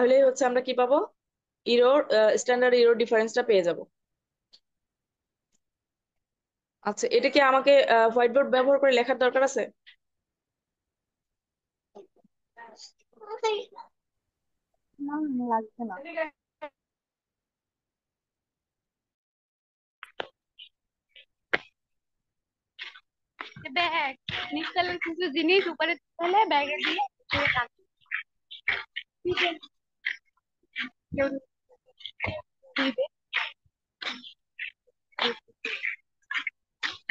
তাহলে হচ্ছে আমরা কি পাবো ইরোর স্ট্যান্ডার্ড ইরোর ডিফারেন্সটা পেয়ে যাব আচ্ছা এটা কি আমাকে হোয়াইট বোর্ড ব্যবহার করে লেখার দরকার আছে ব্যাগ নিচতলার কিছু জিনিস উপরে তুলে ব্যাগে দিয়ে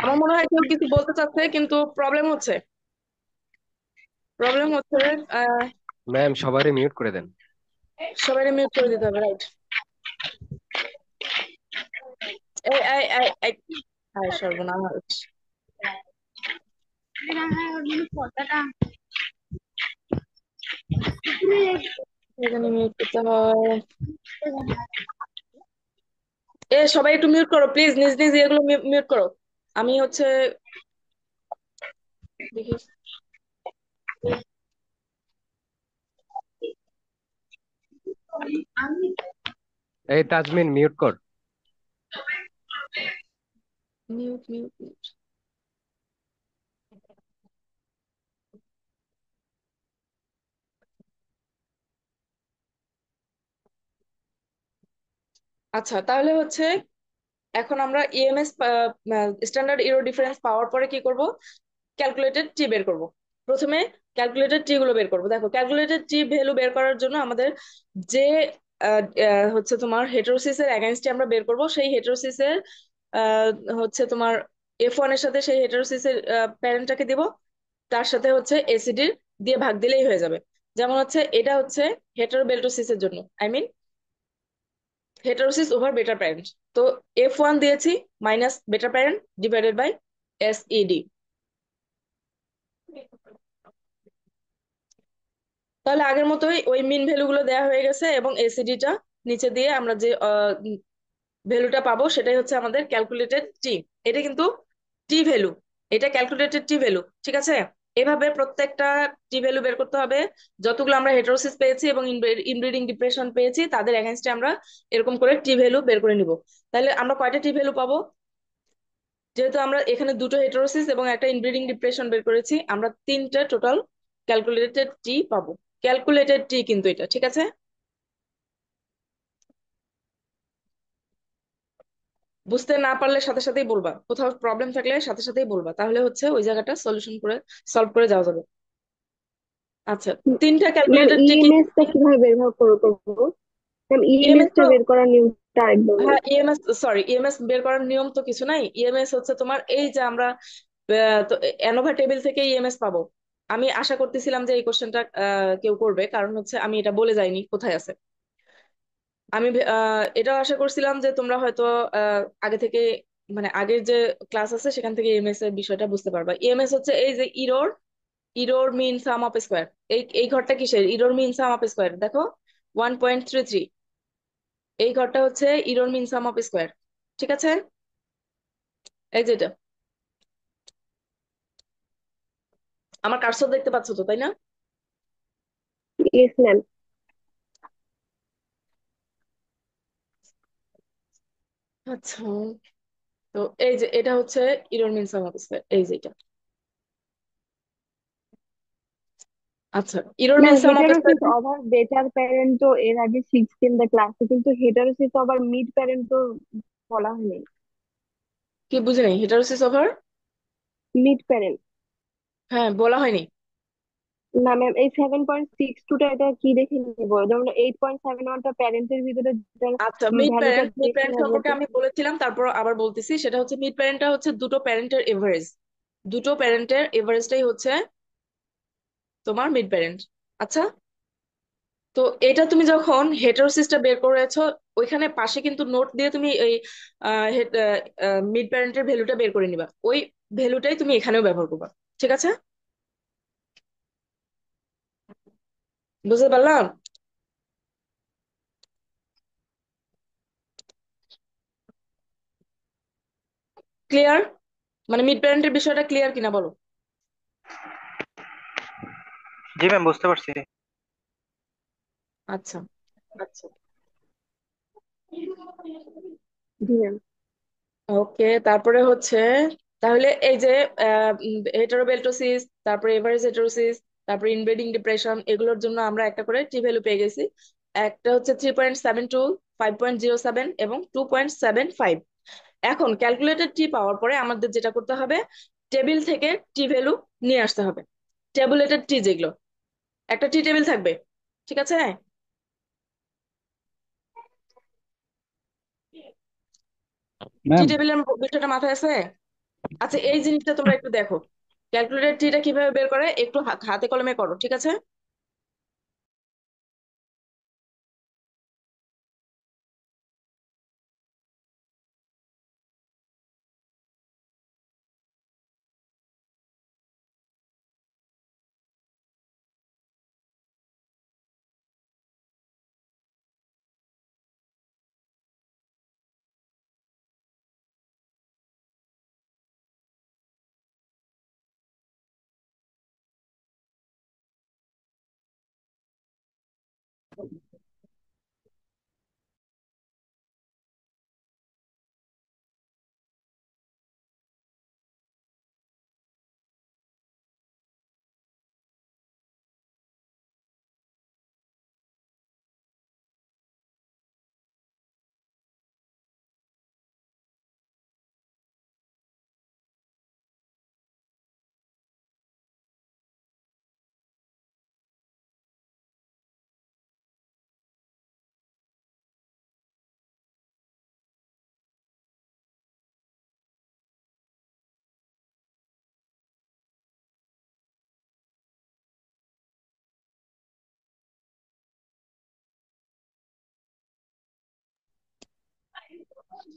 আমার মনে হয় কেউ কিছু বলতে চাচ্ছে কিন্তু প্রবলেম হচ্ছে প্রবলেম হচ্ছে ম্যাম সবারই মিউট করে দেন সবারই মিউট করে দিতে হবে রাইট এই সর্বনাশ কথাটা এ সবাই একটু মিউট করো প্লিজ নিজ নিজ এগুলো মিউট করো আমি হচ্ছে দেখি এই তাজমিন মিউট কর মিউট মিউট মিউট আচ্ছা তাহলে হচ্ছে এখন আমরা ইএমএস স্ট্যান্ডার্ড ইউরো ডিফারেন্স পাওয়ার পরে কি করব ক্যালকুলেটেড টি বের করব প্রথমে ক্যালকুলেটেড টি গুলো বের করব দেখো ক্যালকুলেটেড টি ভ্যালু বের করার জন্য আমাদের যে হচ্ছে তোমার হেটেরোসিসের অ্যাগেনস্টে আমরা বের করব সেই হেটেরোসিসের হচ্ছে তোমার এফ ওয়ান এর সাথে সেই এর প্যারেন্টটাকে দিব তার সাথে হচ্ছে এসিডির দিয়ে ভাগ দিলেই হয়ে যাবে যেমন হচ্ছে এটা হচ্ছে হেটারোবেল্টোসিসের জন্য I mean heterosis over better parent তো এফ ওয়ান দিয়েছি minus better parent divided by S ED তাহলে আগের মতোই ওই মিন ভ্যালুগুলো দেওয়া হয়ে গেছে এবং এসিডিটা e নিচে দিয়ে আমরা যে ভ্যালুটা পাবো সেটাই হচ্ছে আমাদের ক্যালকুলেটেড টি এটা কিন্তু টি ভ্যালু এটা ক্যালকুলেটেড টি ভ্যালু ঠিক আছে এভাবে প্রত্যেকটা টি ভ্যালু বের করতে হবে যতগুলো আমরা হেটারোসিস পেয়েছি এবং ইনব্রিডিং ডিপ্রেশন পেয়েছি তাদের এগেনস্টে আমরা এরকম করে টি ভ্যালু বের করে নিব তাহলে আমরা কয়টা টি ভ্যালু পাবো যেহেতু আমরা এখানে দুটো হেটারোসিস এবং একটা ইনব্রিডিং ডিপ্রেশন বের করেছি আমরা তিনটা টোটাল ক্যালকুলেটেড টি পাবো ক্যালকুলেটেড টি কিন্তু এটা ঠিক আছে বুঝতে না পারলে সাথে সাথেই বলবা কোথাও প্রবলেম থাকলে সাথে সাথেই বলবা তাহলে হচ্ছে ওই জায়গাটা সলিউশন করে সলভ করে যাওয়া যাবে আচ্ছা তিনটা ক্যালকুলেটর e টা কিভাবে বের করব ইএমএসটা e e বের করার নিয়মটা একদম হ্যাঁ ইএমএস সরি ইএমএস বের করার নিয়ম তো কিছু নাই ইএমএস হচ্ছে তোমার এই যে আমরা তো অ্যানোভা টেবিল থেকে ইএমএস পাবো আমি আশা করতেছিলাম যে এই কোশ্চেনটা কেউ করবে কারণ হচ্ছে আমি এটা বলে যাইনি কোথায় আছে আমি এটা আশা করছিলাম যে তোমরা হয়তো আগে থেকে মানে আগের যে ক্লাস আছে সেখান থেকে ইএমএস e এর বিষয়টা বুঝতে পারবা ইএমএস e হচ্ছে এই যে error error mean sum of square এই এই ঘরটা কিসের error mean sum of square দেখো ওয়ান পয়েন্ট থ্রি থ্রি এই ঘরটা হচ্ছে error mean sum of square ঠিক আছে এই যেটা আমার কার্সর দেখতে পাচ্ছ তো তাই না ইয়েস ম্যাম আচ্ছা তো এই যে এটা হচ্ছে ইরর মিন অবস্থা এই যে এটা আচ্ছা ইরর মিন সাম অবস্থা আবার বেটার প্যারেন্ট তো এর আগে সিক্স ইন দ্য ক্লাসে কিন্তু হেটারোসিস আবার মিড প্যারেন্ট তো বলা হয়নি কি বুঝে নাই হেটারোসিস অফ মিড প্যারেন্ট হ্যাঁ বলা হয়নি না ম্যাম এই সেভেন পয়েন্ট সিক্স টু টা এটা কি দেখে নিব যেমন এইট পয়েন্ট সেভেন ওয়ানটা প্যারেন্ট এর ভিতরে আচ্ছা মিড প্যারেন্ট মিড প্যারেন্ট সম্পর্কে আমি বলেছিলাম তারপর আবার বলতেছি সেটা হচ্ছে মিড প্যারেন্টটা হচ্ছে দুটো প্যারেন্টের এভারেজ দুটো প্যারেন্টের এভারেজটাই হচ্ছে তোমার মিড প্যারেন্ট আচ্ছা তো এটা তুমি যখন হেটারোসিসটা বের করেছো ওইখানে পাশে কিন্তু নোট দিয়ে তুমি এই মিড প্যারেন্টের ভ্যালুটা বের করে নিবা ওই ভ্যালুটাই তুমি এখানেও ব্যবহার করবা ঠিক আছে বুঝতে পারলাম ক্লিয়ার মানে মিড প্যারেন্টের বিষয়টা ক্লিয়ার কিনা বলো জি ম্যাম বুঝতে পারছি আচ্ছা আচ্ছা ওকে তারপরে হচ্ছে তাহলে এই যে হেটারোবেল্টোসিস তারপরে এভারেজ হেটারোসিস তারপরে ইনব্রিডিং ডিপ্রেশন এগুলোর জন্য আমরা একটা করে টি ভ্যালু পেয়ে গেছি একটা হচ্ছে three point seven two five point zero seven এবং টু পয়েন্ট সেভেন ফাইভ এখন ক্যালকুলেটেড টি পাওয়ার পরে আমাদের যেটা করতে হবে টেবিল থেকে টি ভ্যালু নিয়ে আসতে হবে টেবুলেটেড টি যেগুলো একটা টি টেবিল থাকবে ঠিক আছে টি টেবিলের বিষয়টা মাথায় আছে আচ্ছা এই জিনিসটা তোমরা একটু দেখো ক্যালকুলেটর থ্রিটা কিভাবে বের করে একটু হাতে কলমে করো ঠিক আছে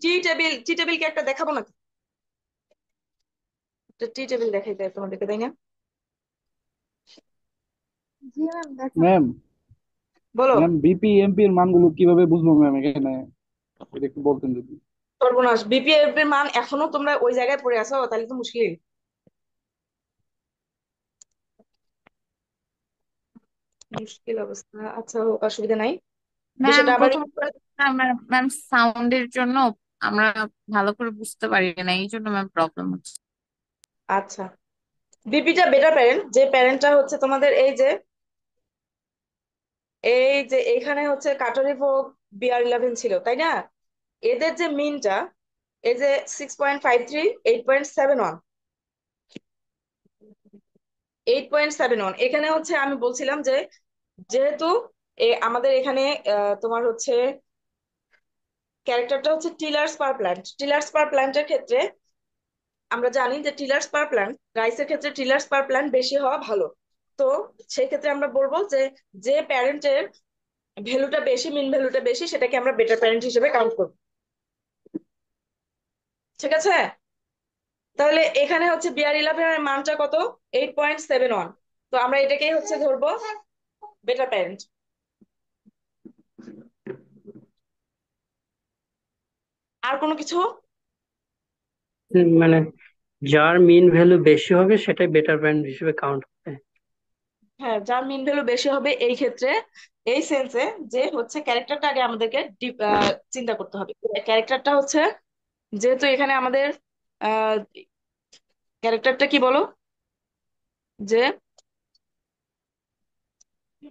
টি টেবিল টি টেবিল কে একটা দেখাবো না টি টেবিল দেখাই দেয় তোমাদেরকে তাই না জি ম্যাম বলো ম্যাম বিপি এমপি এর মানগুলো কিভাবে বুঝবো ম্যাম এখানে একটু বলতেন যদি সর্বনাশ বিপি এর মান এখনো তোমরা ওই জায়গায় পড়ে আছো তাহলে তো মুশকিল মুশকিল অবস্থা আচ্ছা অসুবিধা নাই ম্যাম সেটা আবার প্রথম ম্যাম সাউন্ডের জন্য আমরা ভালো করে বুঝতে পারি না এই জন্য ম্যাম প্রবলেম হচ্ছে আচ্ছা বিপিটা বেটার প্যারেন্ট যে প্যারেন্টটা হচ্ছে তোমাদের এই যে এই যে এখানে হচ্ছে কাটারি ভোগ বিআর ইলেভেন ছিল তাই না এদের যে মিনটা এই যে six point five three eight point seven one eight point seven one এখানে হচ্ছে আমি বলছিলাম যে যেহেতু এ আমাদের এখানে তোমার হচ্ছে ক্যারেক্টারটা হচ্ছে টিলার্স পার প্ল্যান্ট টিলার্স পার প্ল্যান্টের ক্ষেত্রে আমরা জানি যে টিলার্স পার প্ল্যান্ট রাইসের ক্ষেত্রে টিলার্স পার প্ল্যান্ট বেশি হওয়া ভালো তো সেই ক্ষেত্রে আমরা বলবো যে যে প্যারেন্টের ভ্যালুটা বেশি মিন ভ্যালুটা বেশি সেটাকে আমরা বেটার প্যারেন্ট হিসেবে কাউন্ট করব ঠিক আছে তাহলে এখানে হচ্ছে বিয়ার ইলেভেনের মানটা কত এইট পয়েন্ট সেভেন ওয়ান তো আমরা এটাকেই হচ্ছে ধরবো বেটার প্যারেন্ট আর কোনো কিছু মানে যার মিন ভ্যালু বেশি হবে সেটাই বেটার ব্র্যান্ড হিসেবে কাউন্ট হবে হ্যাঁ যার মিন ভ্যালু বেশি হবে এই ক্ষেত্রে এই সেন্সে যে হচ্ছে ক্যারেক্টারটা আগে আমাদেরকে চিন্তা করতে হবে ক্যারেক্টারটা হচ্ছে যেহেতু এখানে আমাদের ক্যারেক্টারটা কি বলো যে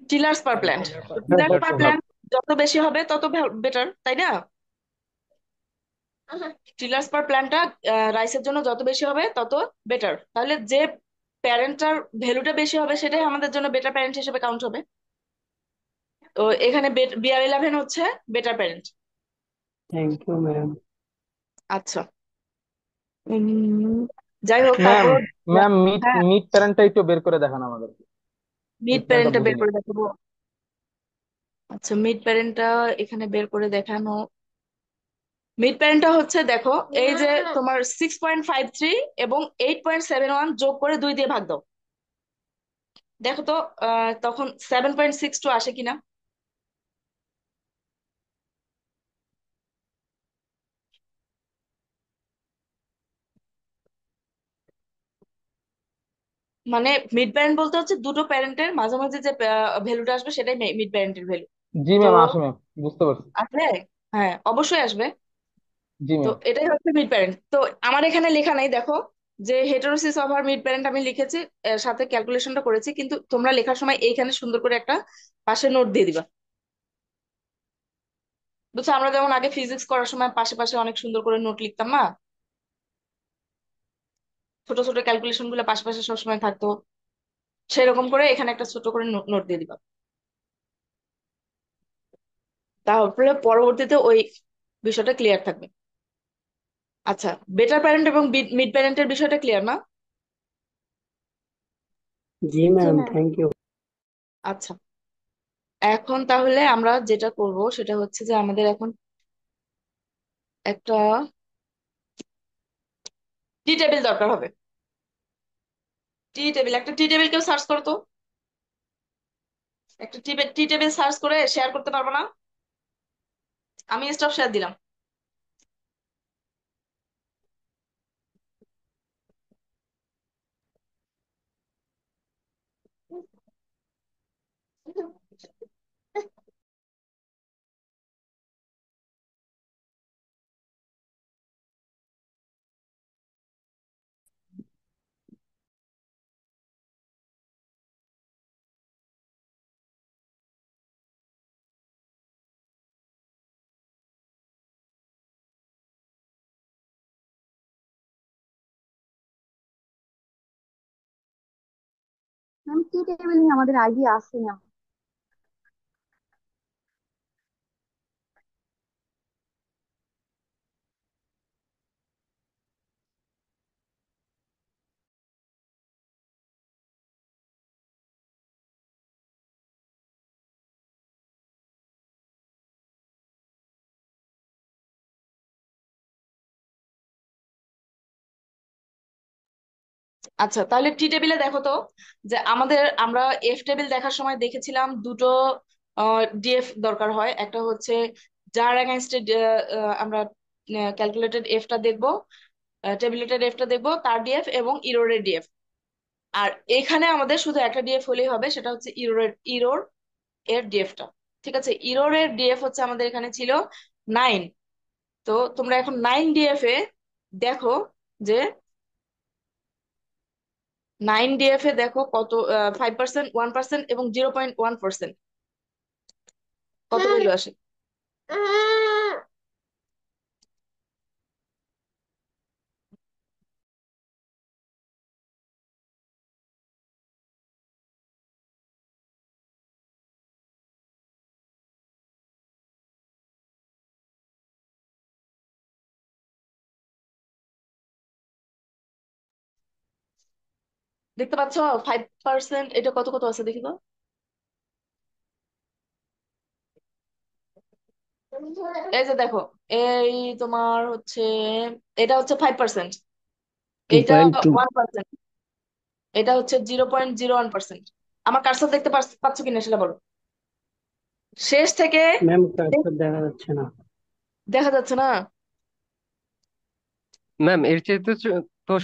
টিলার্স পার প্ল্যান্ট টিলার্স পার প্ল্যান্ট যত বেশি হবে তত বেটার তাই না ট্রিলার্স পার প্ল্যানটা রাইসের জন্য যত বেশি হবে তত বেটার তাহলে যে প্যারেন্টটার ভ্যালুটা বেশি হবে সেটাই আমাদের জন্য বেটার প্যারেন্ট হিসেবে কাউন্ট হবে তো এখানে বিআর ইলেভেন হচ্ছে better parent thank you ma'am আচ্ছা যাই হোক ম্যাম ম্যাম মিড মিট প্যারেন্টটা একটু বের করে দেখান আমাদেরকে মিড প্যারেন্টটা বের করে দেখাবো আচ্ছা মিড প্যারেন্টটা এখানে বের করে দেখানো মিড প্যান্টটা হচ্ছে দেখো এই যে তোমার সিক্স পয়েন্ট ফাইভ থ্রি এবং এইট পয়েন্ট সেভেন ওয়ান যোগ করে দুই দিয়ে ভাগ দাও দেখো তো তখন সেভেন পয়েন্ট সিক্স টু আসে কিনা মানে মিড প্যারেন্ট বলতে হচ্ছে দুটো প্যারেন্টের মাঝামাঝি যে ভ্যালুটা আসবে সেটাই মিড প্যারেন্টের ভ্যালু জি তো ম্যাম আসো ম্যাম বুঝতে পারছি আসবে হ্যাঁ অবশ্যই আসবে তো এটাই হচ্ছে মিড প্যারেন্ট তো আমার এখানে লেখা নাই দেখো যে হেটেরোসিস অফ আর মিড প্যারেন্ট আমি লিখেছি সাথে ক্যালকুলেশনটা করেছি কিন্তু তোমরা লেখার সময় এইখানে সুন্দর করে একটা পাশে নোট দিয়ে দিবা বুঝছো আমরা যেমন আগে ফিজিক্স করার সময় পাশে পাশে অনেক সুন্দর করে নোট লিখতাম না ছোট ছোট ক্যালকুলেশন গুলো পাশে পাশে সবসময় থাকতো সেরকম করে এখানে একটা ছোট করে নোট দিয়ে দিবা তাহলে পরবর্তীতে ওই বিষয়টা ক্লিয়ার থাকবে আচ্ছা বেটার প্যারেন্ট এবং মিড প্যারেন্টের বিষয়টা ক্লিয়ার না জি ম্যাম ম্যাম থ্যাংক ইউ আচ্ছা এখন তাহলে আমরা যেটা করব সেটা হচ্ছে যে আমাদের এখন একটা টি টেবিল দরকার হবে টি টেবিল একটা টি টেবিল কেউ সার্চ করো তো একটা টি টেবিল সার্চ করে শেয়ার করতে পারবো না আমি স্টপ শেয়ার দিলাম এমটিটিএবিল নিয়ে আমাদের আইডিয়া আছে না আচ্ছা তাহলে টি টেবিলে দেখো তো যে আমাদের আমরা এফ টেবিল দেখার সময় দেখেছিলাম দুটো ডিএফ দরকার হয় একটা হচ্ছে যার এগেনস্টে আমরা ক্যালকুলেটেড এফটা দেখব টেবিলেটেড এফটা দেখব তার ডিএফ এবং ইরোরের ডিএফ আর এখানে আমাদের শুধু একটা ডিএফ হলেই হবে সেটা হচ্ছে ইরোরের ইরোর এর ডিএফটা ঠিক আছে ইরোরের ডিএফ হচ্ছে আমাদের এখানে ছিল নাইন তো তোমরা এখন নাইন ডিএফ এ দেখো যে নাইন এফ এ দেখো কত ফাইভ পার্সেন্ট ওয়ান পার্সেন্ট এবং জিরো পয়েন্ট ওয়ান পার্সেন্ট কত ভ্যালু আসে হ্যাঁ। দেখতে পাচ্ছ ফাইভ পার্সেন্ট এটা কত কত আছে দেখি তো এই যে দেখো এই তোমার হচ্ছে এটা হচ্ছে ফাইভ পার্সেন্ট এটা ওয়ান পার্সেন্ট এটা হচ্ছে zero point zero one percent আমার কার্সার দেখতে পাচ্ছ কিনা সেটা বলো শেষ থেকে ম্যাম কার্সার দেখা যাচ্ছে না দেখা যাচ্ছে না ম্যাম এর চেয়ে তো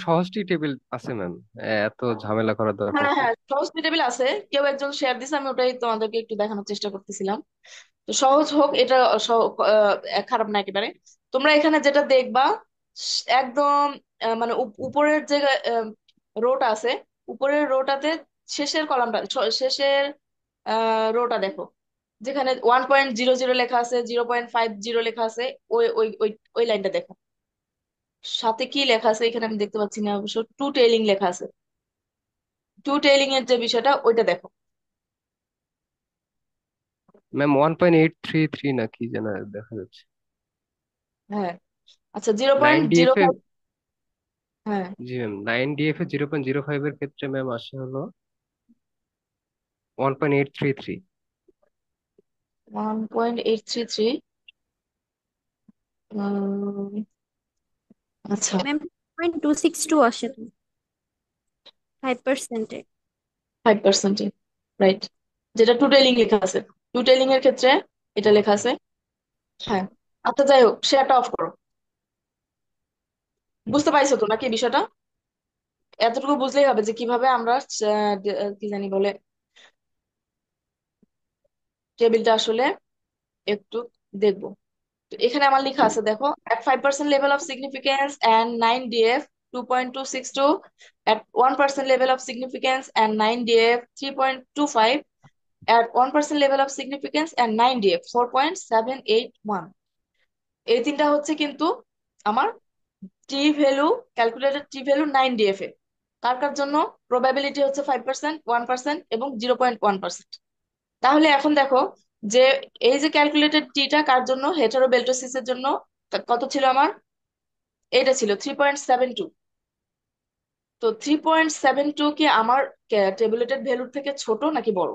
সহজটি টেবিল আছে ম্যাম এত ঝামেলা করার দরকার হ্যাঁ হ্যাঁ সহজটি টেবিল আছে কেউ একজন শেয়ার দিছে আমি ওটাই তোমাদেরকে একটু দেখানোর চেষ্টা করতেছিলাম তো সহজ হোক এটা খারাপ না একেবারে তোমরা এখানে যেটা দেখবা একদম মানে উপরের যে রোটা আছে উপরের রোটাতে শেষের কলামটা শেষের রোটা দেখো যেখানে ওয়ান পয়েন্ট জিরো জিরো লেখা আছে জিরো পয়েন্ট ফাইভ জিরো লেখা আছে ওই ওই ওই লাইনটা দেখো সাথে কি লেখা আছে এখানে আমি দেখতে পাচ্ছি না অবশ্য টু টেইলিং লেখা আছে টু টেইলিং এর যে বিষয়টা ওইটা দেখো ma'am one point eight three three না কি যেন দেখা যাচ্ছে হ্যাঁ আচ্ছা zero nine point zero DF five হ্যাঁ জি ম্যাম নাইন ডিএফ এ জিরো পয়েন্ট জিরো ফাইভ এর ক্ষেত্রে ম্যাম আসে হলো one point eight three three one point eight three three আচ্ছা ma'am point two six two আসে তো ফাইভ পার্সেন্টে ফাইভ পার্সেন্টে রাইট যেটা টুটেলিং লেখা আছে টুটেলিং এর ক্ষেত্রে এটা লেখা আছে হ্যাঁ আচ্ছা যাই হোক শেয়ারটা অফ করো বুঝতে পারছো তো নাকি বিষয়টা এতটুকু বুঝলেই হবে যে কিভাবে আমরা কি জানি বলে টেবিলটা আসলে একটু দেখবো এখানে আমার লেখা আছে দেখো at five percent level of significance and nine DF two point two six two at one percent level of significance and nine DF three point two five at one percent level of significance and nine F four point seven eight one এই তিনটা হচ্ছে কিন্তু আমার t value calculator t value nine D F এ কার কার জন্য probability হচ্ছে ফাইভ পার্সেন্ট ওয়ান পার্সেন্ট এবং জিরো পয়েন্ট ওয়ান পার্সেন্ট তাহলে এখন দেখো যে এই যে ক্যালকুলেটেড টিটা কার জন্য হেটারোবেল্টোসিসের জন্য কত ছিল আমার এটা ছিল থ্রি পয়েন্ট সেভেন টু তো থ্রি পয়েন্ট সেভেন টু কি আমার টেবুলেটেড ভ্যালুর থেকে ছোট নাকি বড়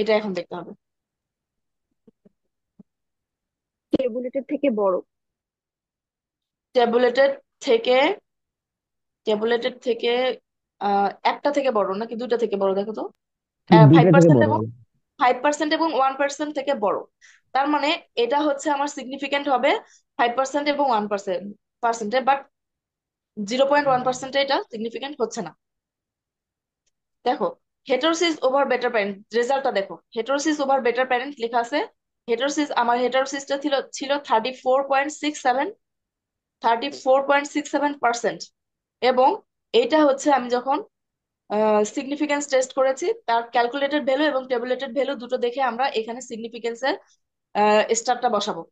এটা এখন দেখতে হবে টেবুলেটেড থেকে বড় টেবুলেটেড থেকে টেবুলেটেড থেকে একটা থেকে বড় নাকি দুইটা থেকে বড় দেখো তো ফাইভ পার্সেন্ট এবং ফাইভ পার্সেন্ট এবং ওয়ান পার্সেন্ট থেকে বড় তার মানে এটা হচ্ছে আমার সিগনিফিকেন্ট হবে ফাইভ পার্সেন্ট এবং ওয়ান পার্সেন্ট পার্সেন্টে বাট জিরো পয়েন্ট ওয়ান পার্সেন্টে এটা সিগনিফিকেন্ট হচ্ছে না দেখো হেটারোসিস ওভার বেটার প্যারেন্ট রেজাল্টটা দেখো হেটারোসিস ওভার বেটার প্যারেন্ট লেখা আছে হেটারোসিস আমার হেটারোসিসটা ছিল ছিল thirty four point six seven thirty four point six seven percent এবং এটা হচ্ছে আমি যখন সিগনিফিকেন্স টেস্ট করেছি তার ক্যালকুলেটেড ভ্যালু এবং টেবুলেটেড ভ্যালু দুটো দেখে আমরা এখানে সিগনিফিকেন্সের স্টারটা বসাবো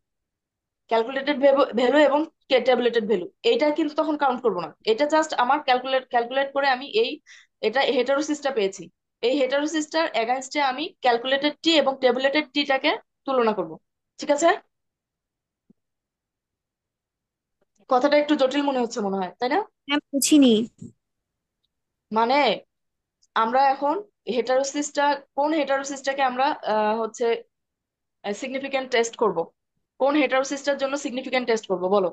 ক্যালকুলেটেড ভ্যালু এবং টেবুলেটেড ভ্যালু এটা কিন্তু তখন কাউন্ট করবো না এটা জাস্ট আমার ক্যালকুলেট ক্যালকুলেট করে আমি এই এটা হেটারোসিসটা পেয়েছি এই হেটারোসিসটার এগাইনস্টে আমি ক্যালকুলেটেড টি এবং টেবুলেটেড টিটাকে তুলনা করব ঠিক আছে কথাটা একটু জটিল মনে হচ্ছে মনে হয় তাই না হ্যাঁ, বুঝিনি মানে আমরা এখন হেটারোসিসটা কোন হেটারোসিসটাকে আমরা হচ্ছে সিগনিফিক্যান্ট টেস্ট করব কোন হেটারোসিসটার জন্য সিগনিফিক্যান্ট টেস্ট করব বলো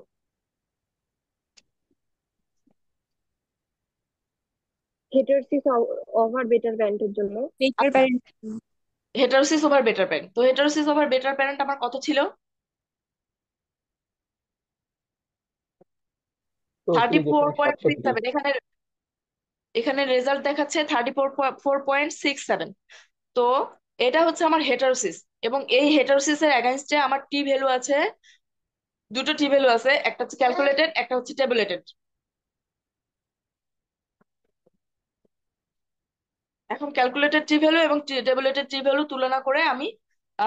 হেটারোসিস ওভার বেটার প্যারেন্টের জন্য better parent heterosis over better parent তো হেটারোসিস ওভার বেটার প্যারেন্ট আমার কত ছিল thirty four point three seven এখানে এখানে রেজাল্ট দেখাচ্ছে thirty four point six seven তো এটা হচ্ছে আমার হেটারোসিস এবং এই এর অ্যাগেনস্টে আমার টি ভ্যালু আছে দুটো টি ভ্যালু আছে একটা হচ্ছে ক্যালকুলেটেড একটা হচ্ছে ট্যাবুলেটেড এখন ক্যালকুলেটেড টি ভ্যালু এবং ট্যাবুলেটেড টি ভ্যালু তুলনা করে আমি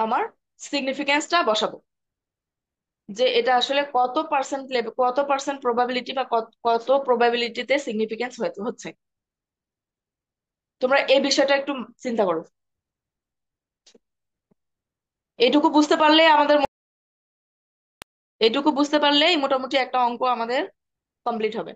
আমার সিগনিফিকেন্সটা বসাবো যে এটা আসলে কত পার্সেন্ট কত পার্সেন্ট প্রবাবিলিটি বা কত প্রবাবিলিটিতে সিগনিফিক্যান্স হচ্ছে তোমরা এই বিষয়টা একটু চিন্তা করো এটুকু বুঝতে পারলে আমাদের এটুকু বুঝতে পারলেই মোটামুটি একটা অঙ্ক আমাদের কমপ্লিট হবে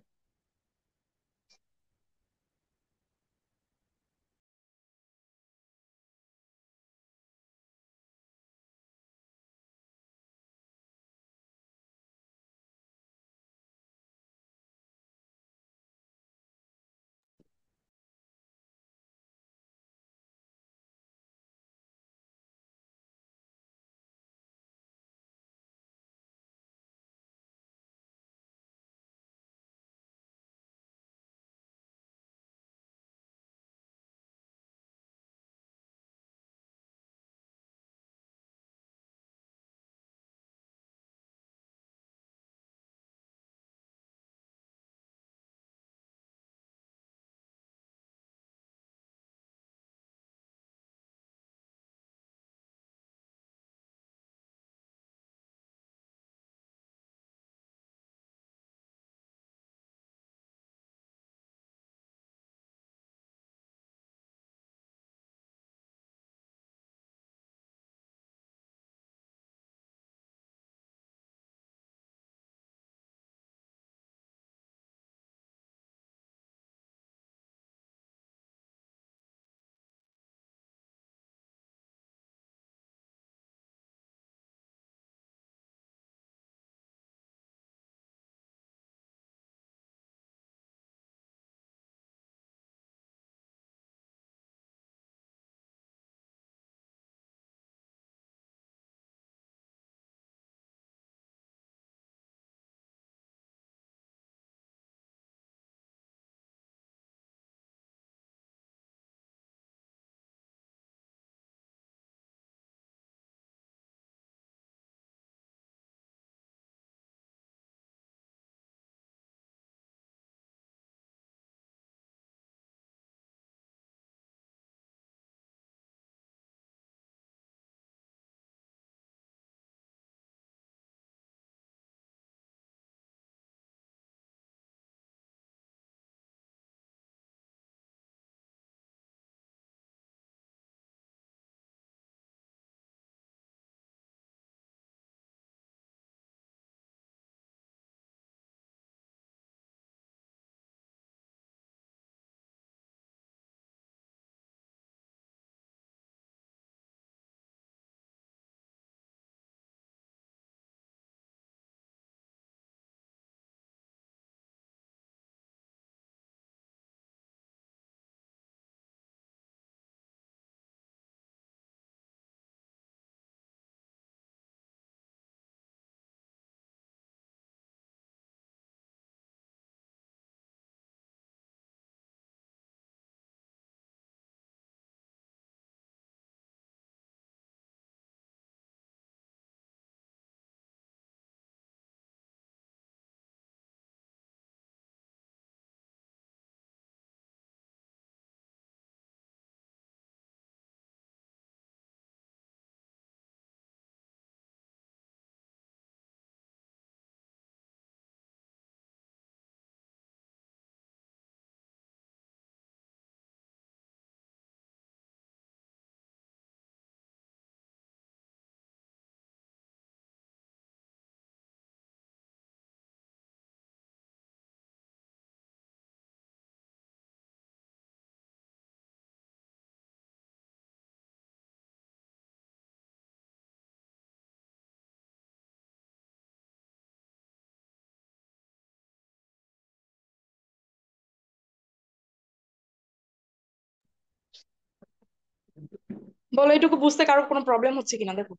বলো এটুকু বুঝতে কারো কোনো প্রবলেম হচ্ছে কিনা দেখো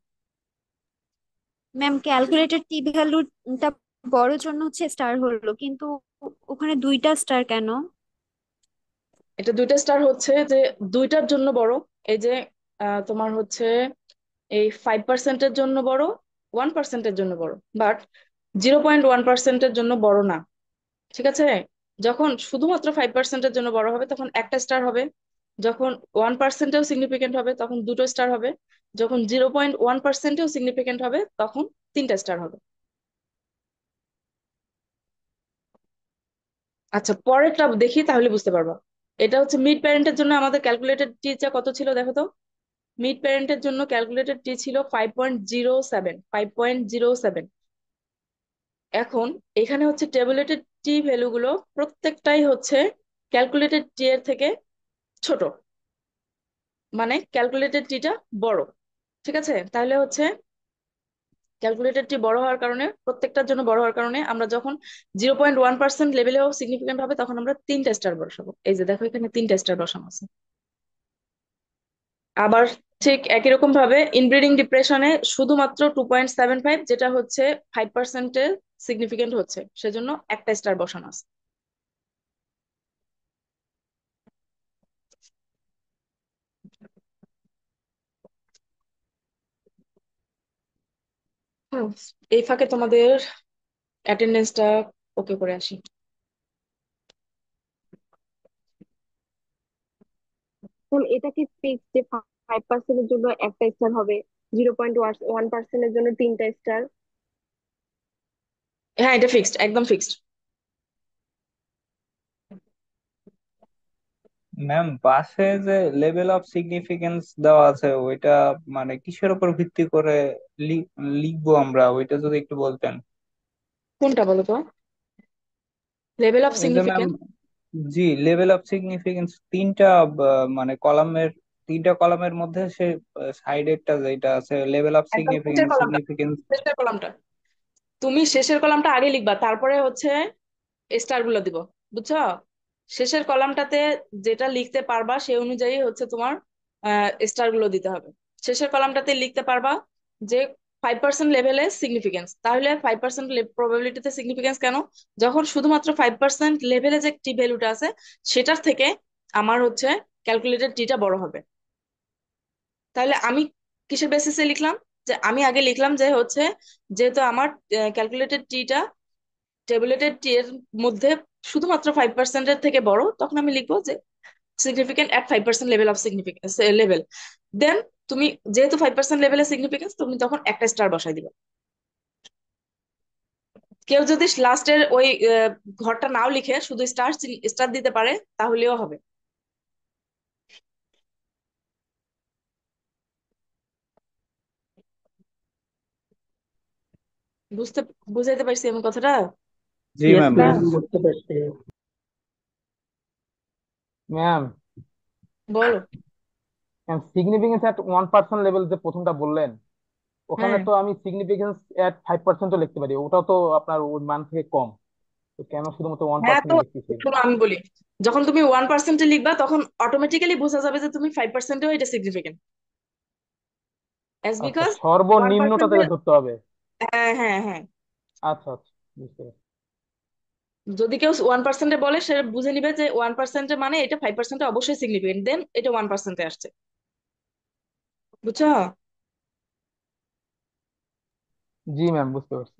ম্যাম ক্যালকুলেটেড টি ভ্যালুটা বড়ের জন্য হচ্ছে স্টার হলো কিন্তু ওখানে দুইটা স্টার কেন এটা দুইটা স্টার হচ্ছে যে দুইটার জন্য বড় এই যে তোমার হচ্ছে এই ফাইভ পার্সেন্টের জন্য বড় ওয়ান পার্সেন্টের জন্য বড় বাট জিরো পয়েন্ট ওয়ান পার্সেন্টের জন্য বড় না ঠিক আছে যখন শুধুমাত্র ফাইভ পার্সেন্টের জন্য বড় হবে তখন একটা স্টার হবে যখন ওয়ান পার্সেন্টেও সিগনিফিকেন্ট হবে তখন দুটো স্টার হবে যখন জিরো পয়েন্ট ওয়ান পার্সেন্টেও সিগনিফিকেন্ট হবে তখন তিনটা স্টার হবে আচ্ছা পরেরটা দেখি তাহলে বুঝতে পারবা এটা হচ্ছে মিড প্যারেন্টের জন্য আমাদের ক্যালকুলেটেড টিটা কত ছিল দেখো তো মিড প্যারেন্টের জন্য ক্যালকুলেটেড টি ছিল five point zero seven five point zero seven এখন এখানে হচ্ছে টেবুলেটেড টি ভ্যালুগুলো প্রত্যেকটাই হচ্ছে ক্যালকুলেটেড টি এর থেকে ছোট মানে ক্যালকুলেটেড টিটা বড় ঠিক আছে তাহলে হচ্ছে ক্যালকুলেটেড টি বড় হওয়ার কারণে প্রত্যেকটার জন্য বড় হওয়ার কারণে আমরা যখন জিরো পয়েন্ট ওয়ান পার্সেন্ট লেভেলেও সিগনিফিকেন্ট হবে তখন আমরা তিনটা স্টার বসাবো এই যে দেখো এখানে তিনটা স্টার বসানো আছে আবার ঠিক একই রকম ভাবে ইনব্রিডিং ডিপ্রেশনে শুধুমাত্র টু পয়েন্ট সেভেন ফাইভ যেটা হচ্ছে ফাইভ পার্সেন্টের সিগনিফিকেন্ট হচ্ছে সেজন্য একটা স্টার বসানো আছে হুম, এই ফাঁকে তোমাদের অ্যাটেন্ডেন্সটা ওকে করে আসি এখন কি ফিক্স যে ফাইভ পার্সেন্ট এর জন্য একটা স্টার হবে জিরো পয়েন্ট ওয়ান পার্সেন্ট এর জন্য তিনটা স্টার হ্যাঁ এটা ফিক্সড একদম ফিক্সড ম্যাম বাসে যে লেভেল অফ সিগনিফিকেন্স দেওয়া আছে ওইটা মানে কিসের উপর ভিত্তি করে লিখবো আমরা ওইটা যদি একটু বলতেন কোনটা বলো তো লেভেল অফ এই যে ম্যাম সিগনিফিকেন্স জি লেভেল অফ সিগনিফিকেন্স তিনটা মানে কলামের তিনটা কলামের মধ্যে সে সাইডেরটা যেটা আছে লেভেল অফ একদম শেষের সিগনিফিকেন্স কলামটা সিগনিফিকেন্স শেষের কলামটা তুমি শেষের কলামটা আগে লিখবা তারপরে হচ্ছে স্টার গুলো দিব বুঝছো শেষের কলামটাতে যেটা লিখতে পারবা সেই অনুযায়ী হচ্ছে তোমার স্টার গুলো দিতে হবে শেষের কলামটাতে লিখতে পারবা যে ফাইভ পার্সেন্ট লেভেলে সিগনিফিকেন্স তাহলে ফাইভ পার্সেন্ট প্রবাবিলিটিতে সিগনিফিকেন্স কেন যখন শুধুমাত্র ফাইভ পার্সেন্ট লেভেলে যে টি ভ্যালুটা আছে সেটার থেকে আমার হচ্ছে ক্যালকুলেটেড টিটা বড় হবে তাহলে আমি কিসের বেসিসে লিখলাম যে আমি আগে লিখলাম যে হচ্ছে যেহেতু আমার ক্যালকুলেটেড টিটা টেবলেটেড টি এর মধ্যে শুধুমাত্র ফাইভ পার্সেন্টের থেকে বড় তখন আমি লিখবো যে significant at five percent level of significance level then তুমি যেহেতু ফাইভ পার্সেন্ট লেভেলের সিগনিফিকেন্স তুমি তখন একটা স্টার বসাই দিবে কেউ যদি লাস্টের ওই ঘরটা নাও লিখে শুধু স্টার স্টার দিতে পারে তাহলেও হবে বুঝতে বুঝাইতে পারছি আমি কথাটা জি ম্যাম বুঝতে পারছি ম্যাম বলো ma'am significance at one percent level যে প্রথমটা বললেন ওখানে হ্যাঁ। তো আমি সিগনিফিকেন্স এট ফাইভ পার্সেন্ট লিখতে পারি ওটাও তো আপনার ওই মান থেকে কম তো কেন শুধুমাত্র ওয়ান হ্যাঁ তো লিখতেছি আমি বলি যখন তুমি ওয়ান পার্সেন্টে লিখবা তখন অটোমেটিক্যালি বোঝা যাবে যে তুমি ফাইভ পার্সেন্টেও এটা সিগনিফিকেন্ট অ্যাজ বিকজ সর্বনিম্নটা থেকে ধরতে হবে হ্যাঁ হ্যাঁ হ্যাঁ আচ্ছা আচ্ছা বুঝতে পারছি যদি কেউ ওয়ান পার্সেন্টে বলে সে বুঝে নিবে যে ওয়ান পার্সেন্টে মানে এটা ফাইভ পার্সেন্টে অবশ্যই সিগনিফিকেন্ট দেন এটা ওয়ান পার্সেন্টে আসছে বুঝছো জি ম্যাম বুঝতে পারছি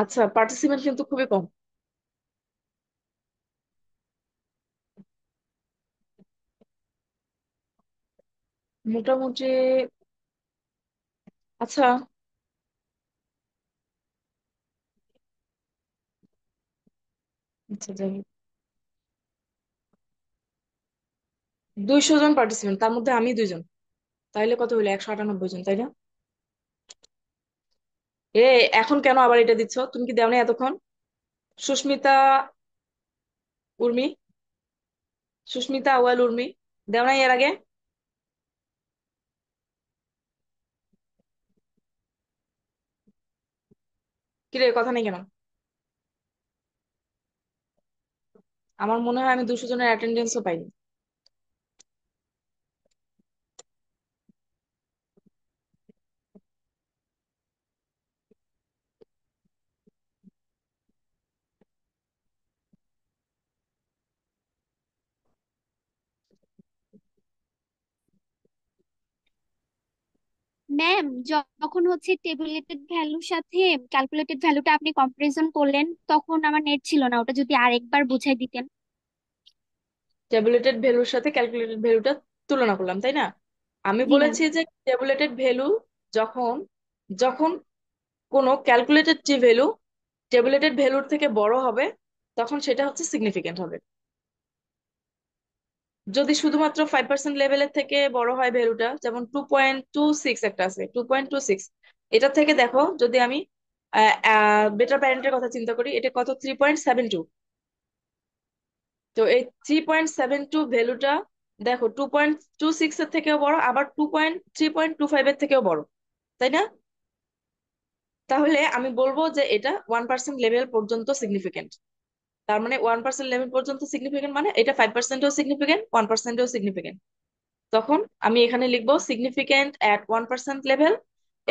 আচ্ছা পার্টিসিপেন্ট কিন্তু খুবই কম মোটামুটি আচ্ছা আচ্ছা যাই দুইশো জন পার্টিসিপেন্ট তার মধ্যে আমি দুইজন তাইলে কত হইলো একশো আটানব্বই জন তাই না এ এখন কেন আবার এটা দিচ্ছ তুমি কি দেও না এতক্ষণ সুস্মিতা উর্মি সুস্মিতা ওয়াল উর্মি দেও এর আগে কিরে কথা নেই কেন আমার মনে হয় আমি দুশো জনের অ্যাটেন্ডেন্সও পাইনি ম্যাম যখন হচ্ছে টেবুলেটেড ভ্যালুর সাথে ক্যালকুলেটেড ভ্যালুটা আপনি কম্পারিজন করলেন তখন আমার নেট ছিল না ওটা যদি আরেকবার বুঝাই দিতেন টেবুলেটেড ভ্যালুর সাথে ক্যালকুলেটেড ভ্যালুটা তুলনা করলাম তাই না আমি জি বলেছি যে টেবুলেটেড ভ্যালু যখন যখন কোনো ক্যালকুলেটেড যে ভ্যালু টেবুলেটেড ভ্যালুর থেকে বড় হবে তখন সেটা হচ্ছে সিগনিফিকেন্ট হবে যদি শুধুমাত্র ফাইভ পার্সেন্ট লেভেলের থেকে বড় হয় ভ্যালুটা যেমন টু পয়েন্ট টু সিক্স একটা আছে টু পয়েন্ট টু সিক্স এটা থেকে দেখো যদি আমি বেটার প্যারেন্টের কথা চিন্তা করি এটা কত থ্রি পয়েন্ট সেভেন টু তো এই থ্রি পয়েন্ট সেভেন টু ভ্যালুটা দেখো টু পয়েন্ট টু সিক্স এর থেকেও বড় আবার two point three point two five এর থেকেও বড় তাই না তাহলে আমি বলবো যে এটা ওয়ান পার্সেন্ট লেভেল পর্যন্ত সিগনিফিকেন্ট তার মানে ওয়ান পার্সেন্ট লেভেল পর্যন্ত সিগনিফিকেন্ট মানে এটা ফাইভ পার্সেন্টও সিগনিফিকেন্ট ওয়ান পার্সেন্টও সিগনিফিকেন্ট তখন আমি এখানে লিখবো significant at one percent level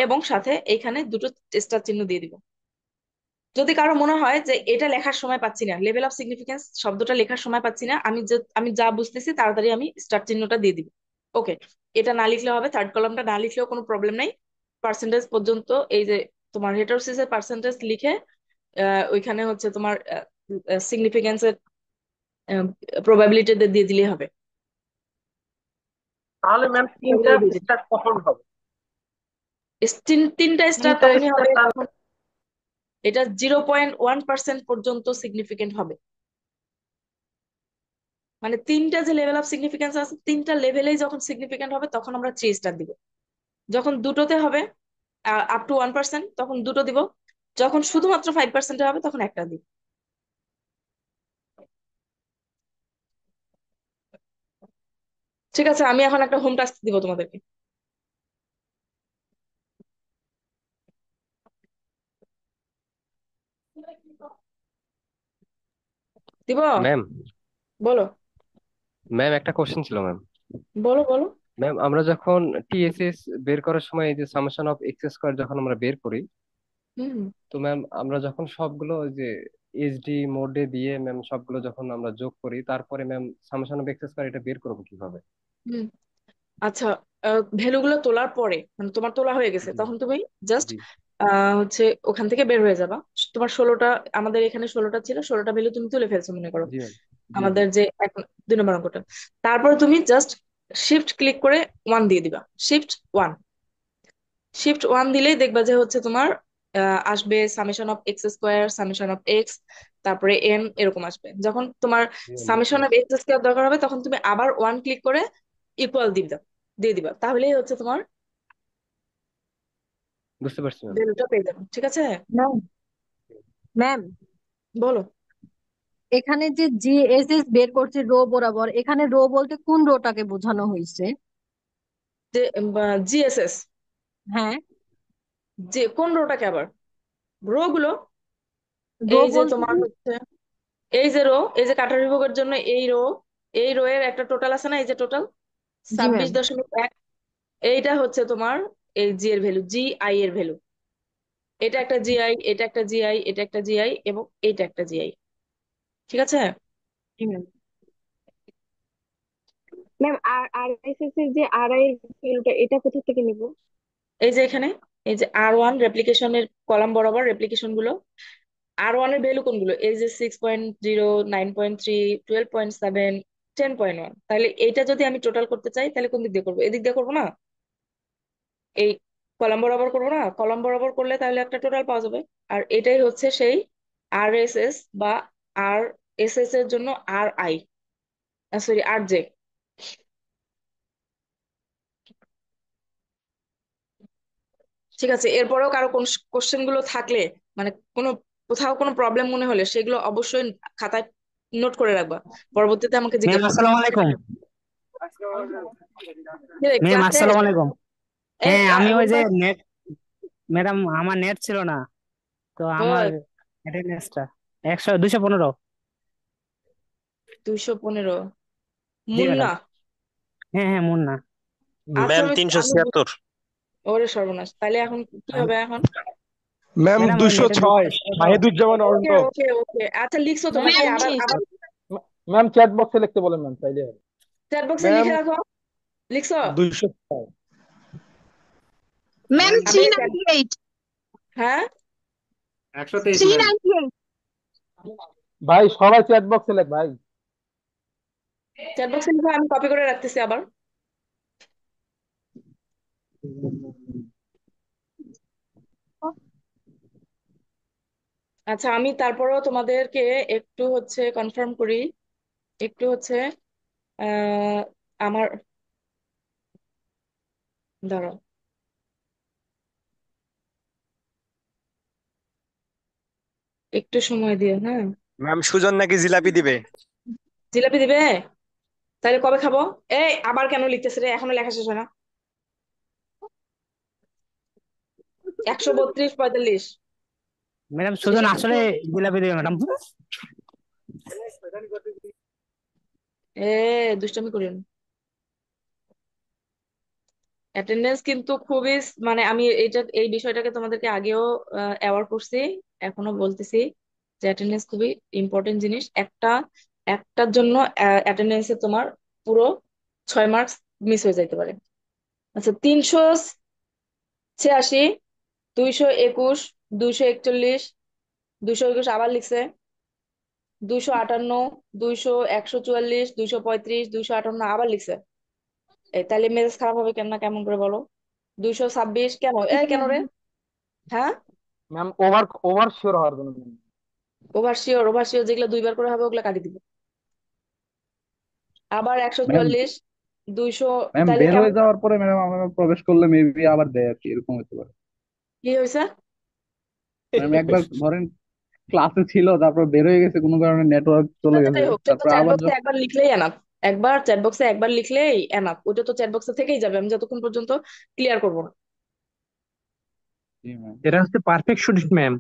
এবং সাথে এখানে দুটো স্টার চিহ্ন দিয়ে দিব যদি কারো মনে হয় যে এটা লেখার সময় পাচ্ছি না লেভেল অফ সিগনিফিকেন্স শব্দটা লেখার সময় পাচ্ছি না আমি আমি যা বুঝতেছি তাড়াতাড়ি আমি স্টার চিহ্নটা দিয়ে দিব ওকে এটা না লিখলে হবে থার্ড কলমটা না লিখলেও কোনো প্রবলেম নাই পার্সেন্টেজ পর্যন্ত এই যে তোমার হেটারোসিসের পার্সেন্টেজ লিখে ওইখানে হচ্ছে তোমার সিগনিফিকেন্সের প্রবাবিলিটিতে দিয়ে দিলেই হবে তাহলে ম্যাম তিনটা স্টার কখন হবে তিনটা স্টার তখনই হবে এটা জিরো পয়েন্ট ওয়ান পার্সেন্ট পর্যন্ত সিগনিফিকেন্ট হবে মানে তিনটা যে লেভেল অফ সিগনিফিকেন্স আছে তিনটা লেভেলেই যখন সিগনিফিকেন্ট হবে তখন আমরা থ্রি স্টার দিব যখন দুটোতে হবে আপ টু ওয়ান পার্সেন্ট তখন দুটো দিব যখন শুধুমাত্র ফাইভ পার্সেন্টে হবে তখন একটা দিব ঠিক আছে আমি এখন একটা হোম টাস্ক দিব তোমাদেরকে দিব ম্যাম বলো ম্যাম একটা কোশ্চেন ছিল ম্যাম বলো বলো ম্যাম আমরা যখন টিএসএস বের করার সময় এই যে সামেশন অফ এক্স স্কয়ার যখন আমরা বের করি হুম তো ম্যাম আমরা যখন সবগুলো ওই যে এইচডি মোডে দিয়ে ম্যাম সবগুলো যখন আমরা যোগ করি তারপরে ma'am summation of X square এটা বের করবো কিভাবে হুম আচ্ছা ভ্যালু গুলো তোলার পরে মানে তোমার তোলা হয়ে গেছে তখন তুমি জাস্ট জি হচ্ছে ওখান থেকে বের হয়ে যাবা তোমার ষোলোটা আমাদের এখানে ষোলোটা ছিল ষোলোটা ভ্যালু তুমি তুলে ফেলছো মনে করো জি ভাই জি ভাই আমাদের যে এক দুই নম্বর অঙ্কটা তারপর তুমি জাস্ট শিফট ক্লিক করে ওয়ান দিয়ে দিবা শিফট ওয়ান শিফট ওয়ান দিলেই দেখবা যে হচ্ছে তোমার আহ, আসবে summation of X square summation of X তারপরে এন এরকম আসবে যখন তোমার সামেশন অফ এক্স স্কোয়ার দরকার হবে তখন তুমি আবার ওয়ান ক্লিক করে ইকুয়াল দাও দিয়ে দিবা তাহলেই হচ্ছে তোমার বুঝতে পারছি ভ্যালুটা পেয়ে যাবে ঠিক আছে ম্যাম ম্যাম বলো এখানে যে জিএসএস বের করছে রো বরাবর এখানে রো বলতে কোন রোটাকে বোঝানো হয়েছে যে জিএসএস হ্যাঁ যে কোন রোটাকে আবার রো গুলো রো এই যে বলতে তোমার হচ্ছে এই যে রো এই যে কাটারি বিভাগের জন্য এই রো এই রো এর একটা টোটাল আছে না এই যে টোটাল জি ছাব্বিশ ম্যাম দশমিক এক এইটা হচ্ছে তোমার এই জি এর ভ্যালু জি আই এর ভ্যালু এটা একটা জিআই এটা একটা জিআই এটা একটা জিআই এবং এটা একটা জিআই ঠিক আছে ম্যাম ম্যাম আর আরআইএসএস এর যে আর আই এর ভ্যালুটা এটা কোথা থেকে নিব এই যে এখানে এই যে আর ওয়ান রেপ্লিকেশনের কলাম বরাবর রেপ্লিকেশন গুলো আর ওয়ান এর ভ্যালু কোনগুলো এই যে six point zero nine point three twelve point seven ten point one তাহলে এইটা যদি আমি টোটাল করতে চাই তাহলে কোন দিক দিয়ে করবো এদিক দিয়ে করবো না এই কলাম বরাবর করবো না কলাম বরাবর করলে তাহলে একটা টোটাল পাওয়া যাবে আর এটাই হচ্ছে সেই আর এস এস বা আর এস এস এর জন্য R I sorry R J ঠিক আছে এরপরেও কারো কোন কোশ্চেন গুলো থাকলে মানে কোনো কোথাও কোনো প্রবলেম মনে হলে সেগুলো অবশ্যই খাতায় নোট করে রাখবা পরবর্তীতে আমাকে আসসালামু আলাইকুম আসসালামু আলাইকুম হ্যাঁ আমি ওই যে নেট ম্যাডাম আমার নেট ছিল না তো আমার অ্যাটেন্ডেন্সটা একশো দুইশো পনেরো দুইশো পনেরো মুন্না হ্যাঁ হ্যাঁ মুন্না ম্যাম তিনশো ছিয়াত্তর ওরে সর্বনাশ তাহলে এখন কি হবে এখন ম্যাম দুশো ছয় মাহিদুজ্জামান অরণ্য ওকে ওকে আচ্ছা লিখছো তো নাকি আচ্ছা, আবার ম্যাম চ্যাট বক্সে লিখতে বলেন ম্যাম চাইলে চ্যাট বক্সে লিখে রাখো লিখছো দুশো ছয় ম্যাম থ্রি নাইনটি এইট হ্যাঁ একশো তেইশ ভাই সবাই চ্যাট বক্সে লেখ ভাই চ্যাট বক্সে লিখো আমি কপি করে রাখতেছি আবার আচ্ছা আমি তারপরও তোমাদেরকে একটু হচ্ছে কনফার্ম করি একটু হচ্ছে আহ আমার ধরো একটু সময় দিও হ্যাঁ ম্যাম সুজন নাকি জিলাপি দিবে জিলাপি দিবে তাহলে কবে খাবো এই আবার কেন লিখতেছে রে এখনো লেখা শেষ হয় না একশো বত্রিশ পঁয়তাল্লিশ ম্যাডাম সুজন আসলে জিলাপি দেবে ম্যাডাম এ দুষ্টমি করিও অ্যাটেন্ডেন্স কিন্তু খুবই মানে আমি এইটা এই বিষয়টাকে তোমাদেরকে আগেও অ্যাওয়ার করছি এখনো বলতেছি যে অ্যাটেন্ডেন্স খুবই ইম্পর্টেন্ট জিনিস একটা একটার জন্য অ্যাটেন্ডেন্সে তোমার পুরো ছয় মার্কস মিস হয়ে যাইতে পারে আচ্ছা তিনশো ছিয়াশি দুইশো একুশ দুইশো একচল্লিশ দুইশো একুশ আবার লিখছে দুইশো আটান্ন দুইশো একশো চুয়াল্লিশ দুইশো পঁয়ত্রিশ দুইশো আটান্ন আবার লিখছে এই তাহলে মেজাজ খারাপ হবে কেন না কেমন করে বলো দুইশো ছাব্বিশ কেন এ কেন রে হ্যাঁ ম্যাম ওভার ওভার শিওর হওয়ার জন্য ওভার শিওর ওভার শিওর যেগুলো দুইবার করে হবে ওগুলো কাটি দিবে আবার একশো চুয়াল্লিশ দুইশো ম্যাম তাহলে বের হয়ে যাওয়ার পরে ম্যাডাম আমরা প্রবেশ করলে মেবি আবার দেয় আর কি এরকম হতে পারে কি হয়েছে মানে একবার ধরেন ক্লাসে ছিল তারপর বের হয়ে গেছে কোনো কারণে নেটওয়ার্ক চলে আচ্ছা, গেছে তারপর আবার একবার লিখলেই এনাফ একবার চ্যাট বক্সে একবার লিখলেই এনাফ ওটা তো চ্যাট বক্সে থেকেই যাবে আমি যতক্ষণ পর্যন্ত ক্লিয়ার করব না এটা হচ্ছে পারফেকশনিস্ট ম্যাম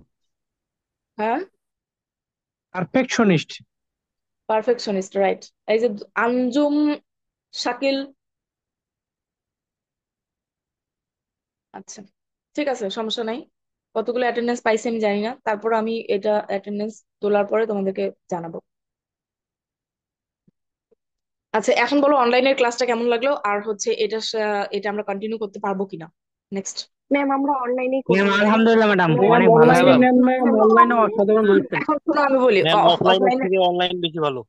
হ্যাঁ পারফেকশনিস্ট পারফেকশনিস্ট রাইট এই যে আঞ্জুম শাকিল আচ্ছা ঠিক আছে সমস্যা নাই কতগুলো অ্যাটেন্ডেন্স পাইছি আমি জানি না তারপর আমি এটা অ্যাটেন্ডেন্স তোলার পরে তোমাদেরকে জানাবো আচ্ছা এখন বলো অনলাইনের ক্লাসটা কেমন লাগলো আর হচ্ছে এটা এটা আমরা কন্টিনিউ করতে পারবো কিনা নেক্সট ম্যাম আমরা ম্যাম আলহামদুলিল্লাহ ম্যাডাম অনেক ভালো ম্যাম অনলাইনে অসাধারণ এখন শোনো আমি বলি অফলাইন থেকে অনলাইন বেশি ভালো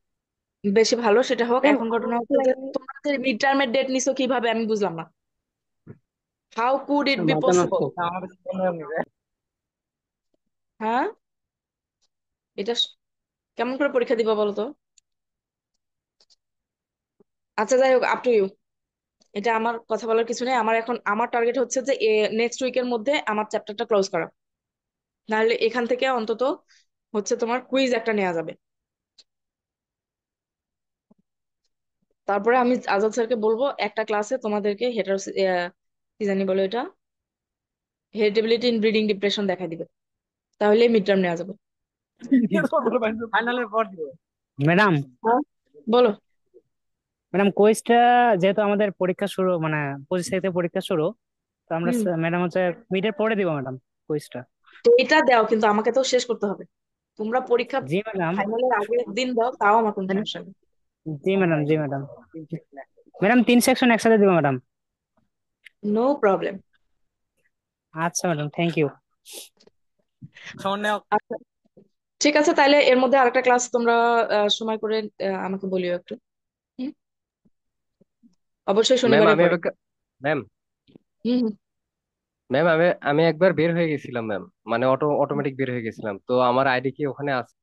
বেশি ভালো সেটা হোক এখন ঘটনা হচ্ছে যে তোমাদের মিড টার্মের ডেট নিছো কিভাবে আমি বুঝলাম না how could it be possible হ্যাঁ এটা কেমন করে পরীক্ষা দিবা বলো তো আচ্ছা যাই হোক আপ টু ইউ এটা আমার কথা বলার কিছু নেই আমার এখন আমার টার্গেট হচ্ছে যে নেক্সট উইকের মধ্যে আমার চ্যাপ্টারটা ক্লোজ করা নাহলে এখান থেকে অন্তত হচ্ছে তোমার কুইজ একটা নেওয়া যাবে তারপরে আমি আজাদ স্যারকে বলবো একটা ক্লাসে তোমাদেরকে হেটার কি জানি বলো এটা হেরিটেবিলিটি ইন ব্রিডিং ডিপ্রেশন দেখাই দিবে তাহলে মিড টার্ম নেওয়া যাবে ম্যাডাম হ্যাঁ, বলো ম্যাডাম কোয়েসটা যেহেতু আমাদের পরীক্ষা শুরু মানে পঁচিশ তারিখে পরীক্ষা শুরু তো আমরা ম্যাডাম হচ্ছে মিডের পরে দিব ম্যাডাম কুইজটা এটা দাও কিন্তু আমাকে তো শেষ করতে হবে তোমরা পরীক্ষা জি ম্যাডাম ফাইনালের আগের দিন দাও তাও আমার কোনো সমস্যা নেই জি ম্যাডাম জি ম্যাডাম ম্যাডাম তিন সেকশন একসাথে দিব ম্যাডাম নো প্রবলেম আচ্ছা ম্যাডাম থ্যাংক ইউ আচ্ছা, ঠিক আছে তাহলে এর মধ্যে আরেকটা ক্লাস তোমরা সময় করে আমাকে বলিও একটু অবশ্যই ম্যাম আমি পরে ম্যাম হুম হুম ম্যাম আমি আমি একবার বের হয়ে গেছিলাম ম্যাম মানে অটো অটোমেটিক বের হয়ে গেছিলাম তো আমার আইডি কি ওখানে আছে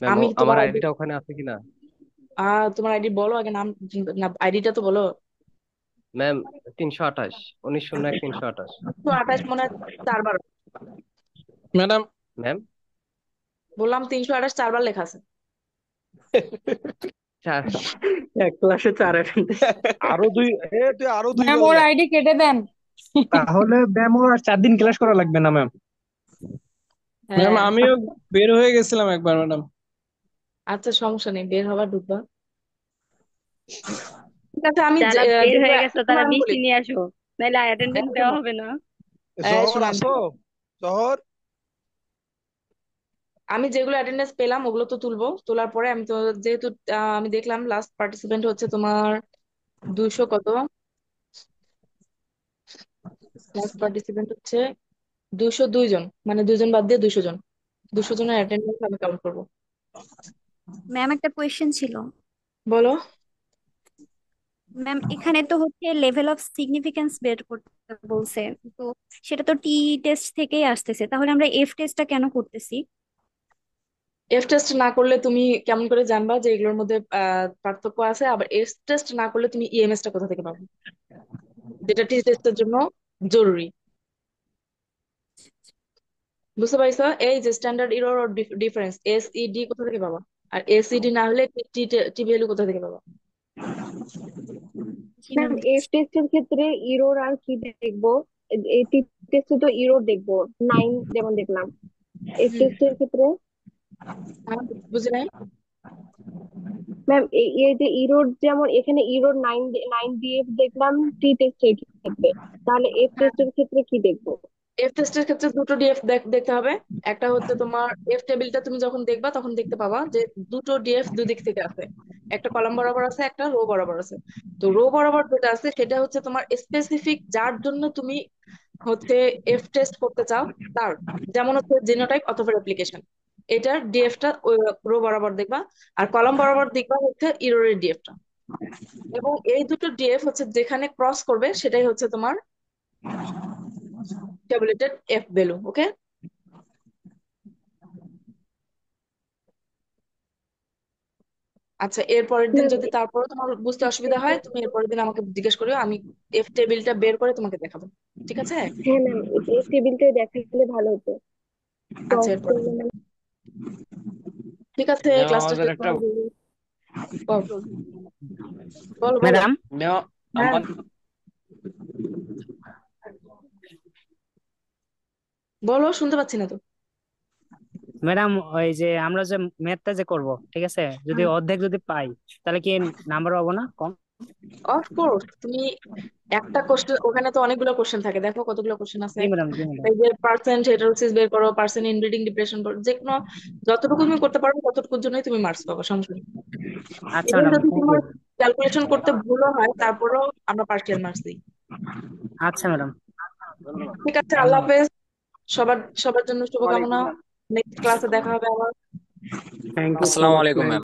ম্যাম আমি আমার তোমার আইডি আইডিটা ওখানে আছে কিনা আহ তোমার আইডি বলো আগে নাম আইডিটা তো বলো ম্যাম তিনশো আঠাশ উনিশ শূন্য এক তিনশো আঠাশ আঠাশ মনে হয় চারবার ম্যাডাম ম্যাম বললাম তিনশো আঠাশ চারবার লেখা আছে চার এক ক্লাসে চার আরো দুই এ তুই আরো দুই ম্যাম ওর আইডি কেটে দেন তাহলে ম্যাম ওর চার দিন ক্লাস করা লাগবে না ম্যাম ম্যাম আমিও বের হয়ে গেছিলাম একবার ম্যাডাম আচ্ছা সমস্যা নেই বের হবার ঢুকবা ঠিক আছে আমি যারা বের হয়ে গেছে তারা মিষ্টি নিয়ে আসো নাহলে অ্যাটেন্ডেন্স দেওয়া হবে না শহর আসো শহর আমি যেগুলো অ্যাটেন্ডেন্স পেলাম ওগুলো তো তুলবো তোলার পরে আমি তো যেহেতু আমি দেখলাম লাস্ট পার্টিসিপেন্ট হচ্ছে তোমার দুইশো কত লাস্ট পার্টিসিপেন্ট হচ্ছে দুইশো দুই জন মানে দুজন বাদ দিয়ে দুইশো জন দুশো জনের অ্যাটেন্ডেন্স আমি কাউন্ট করবো ম্যাম একটা কোয়েশ্চেন ছিল বলো ম্যাম এখানে তো হচ্ছে লেভেল অফ সিগনিফিকেন্স বের করতে বলছে তো সেটা তো টি টেস্ট থেকেই আসতেছে তাহলে আমরা এফ টেস্টটা কেন করতেছি এফ টেস্ট না করলে তুমি কেমন করে জানবা যে এগুলোর মধ্যে পার্থক্য আছে আবার এফ টেস্ট না করলে তুমি ইএমএস e টা কোথা থেকে পাবে যেটা টি টেস্টের জন্য জরুরি বুঝতে পারছো এই যে স্ট্যান্ডার্ড ইরর ডিফারেন্স এসইডি কোথা থেকে পাবা আর এসইডি e না হলে টি টি ভ্যালু কোথা থেকে পাবা ম্যাম এফ টেস্টের ক্ষেত্রে ইরোর আর কি দেখবো এই টেস্টে তো ইরোর দেখবো নাইন যেমন দেখলাম এফ টেস্টের ক্ষেত্রে ম্যাম এই যে ইরোড যেমন এখানে ইরোড নাইন নাইন দিয়ে দেখলাম টি টেস্ট থাকবে তাহলে এফ টেস্টের ক্ষেত্রে কি দেখবো এফ টেস্টের ক্ষেত্রে দুটো ডিএফ দেখতে হবে একটা হচ্ছে তোমার এফ টেবিলটা তুমি যখন দেখবা তখন দেখতে পাবা যে দুটো ডিএফ দুদিক থেকে আছে একটা কলাম বরাবর আছে একটা রো বরাবর আছে তো রো বরাবর যেটা আছে সেটা হচ্ছে তোমার স্পেসিফিক যার জন্য তুমি হচ্ছে এফ টেস্ট করতে চাও তার যেমন হচ্ছে জিনোটাইপ অথবা রেপ্লিকেশন এটার ডিএফটা রো বরাবর দেখবা আর কলাম বরাবর দেখবা হচ্ছে ইরোরের ডিএফটা এবং এই দুটো ডিএফ হচ্ছে যেখানে ক্রস করবে সেটাই হচ্ছে তোমার tabulated F value. Okay. আচ্ছা এরপরের দিন যদি তারপরে তোমার বুঝতে অসুবিধা হয় তুমি এরপরের দিন আমাকে জিজ্ঞেস করিও আমি এফ টেবিলটা বের করে তোমাকে দেখাবো ঠিক আছে হ্যাঁ ম্যাম এফ টেবিলটা দেখালে ভালো হতো আচ্ছা এরপর ঠিক আছে ক্লাসটা শেষ একটা বলো ম্যাডাম বলো শুনতে পাচ্ছি না তো ম্যাডাম ওই যে আমরা যে ম্যাথটা যে করব ঠিক আছে যদি অর্ধেক যদি পাই তাহলে কি নাম্বার পাবো না কম অফকোর্স তুমি একটা কোশ্চেন ওখানে তো অনেকগুলো কোশ্চেন থাকে দেখো কতগুলো কোশ্চেন আছে জি ম্যাডাম জি ম্যাডাম এই যে পার্সেন্ট হেটারোসিস বের করো পার্সেন্ট ইনব্রিডিং ডিপ্রেশন করো যে কোনো যতটুকু তুমি করতে পারো ততটুকুর জন্যই তুমি মার্কস পাবো সমস্যা নেই আচ্ছা Even যদি তোমার ক্যালকুলেশন করতে ভুলও হয় তারপরেও আমরা পার্সিয়াল মার্কস দিই আচ্ছা ম্যাডাম ঠিক আছে আল্লাহ ধন্যবাদ হাফেজ সবার সবার জন্য শুভকামনা নেক্সট ক্লাসে দেখা হবে আবার আসসালামু আলাইকুম ম্যাম